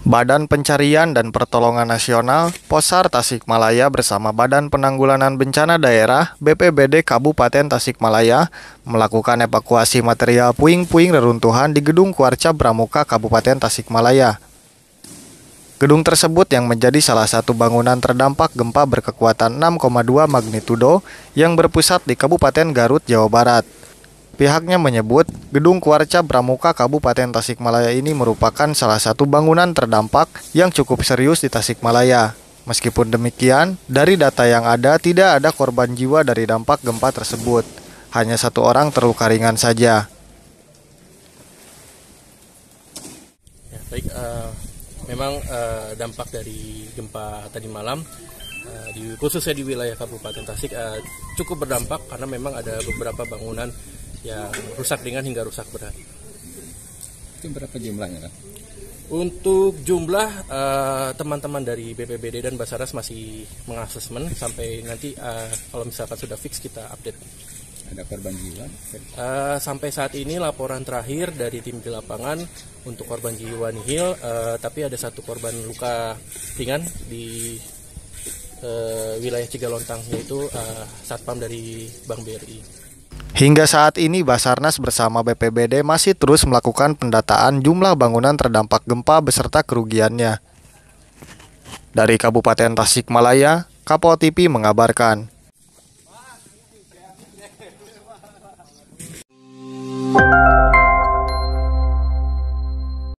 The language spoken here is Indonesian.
Badan Pencarian dan Pertolongan Nasional Posar Tasikmalaya bersama Badan Penanggulangan Bencana Daerah BPBD Kabupaten Tasikmalaya melakukan evakuasi material puing-puing reruntuhan di Gedung Kuarca Bramuka Kabupaten Tasikmalaya. Gedung tersebut yang menjadi salah satu bangunan terdampak gempa berkekuatan 6,2 magnitudo yang berpusat di Kabupaten Garut, Jawa Barat. Pihaknya menyebut, gedung Kuarca Pramuka Kabupaten Tasikmalaya ini merupakan salah satu bangunan terdampak yang cukup serius di Tasikmalaya. Meskipun demikian, dari data yang ada tidak ada korban jiwa dari dampak gempa tersebut. Hanya satu orang terluka ringan saja. Ya, baik, uh, memang uh, dampak dari gempa tadi malam eh, di khususnya di wilayah Kabupaten Tasik uh, cukup berdampak karena memang ada beberapa bangunan Ya rusak ringan hingga rusak berat. Itu berapa jumlahnya? Kan? Untuk jumlah eh, teman-teman uh, dari BPBD dan Basaras masih mengasesmen sampai nanti uh, kalau misalkan sudah fix kita update. Ada korban jiwa? Uh, sampai saat ini laporan terakhir dari tim di lapangan untuk korban jiwa nihil, uh, tapi ada satu korban luka ringan di uh, wilayah Cigalontang yaitu uh, satpam dari Bank BRI. Hingga saat ini Basarnas bersama BPBD masih terus melakukan pendataan jumlah bangunan terdampak gempa beserta kerugiannya. Dari Kabupaten Tasikmalaya, Kapol TV mengabarkan.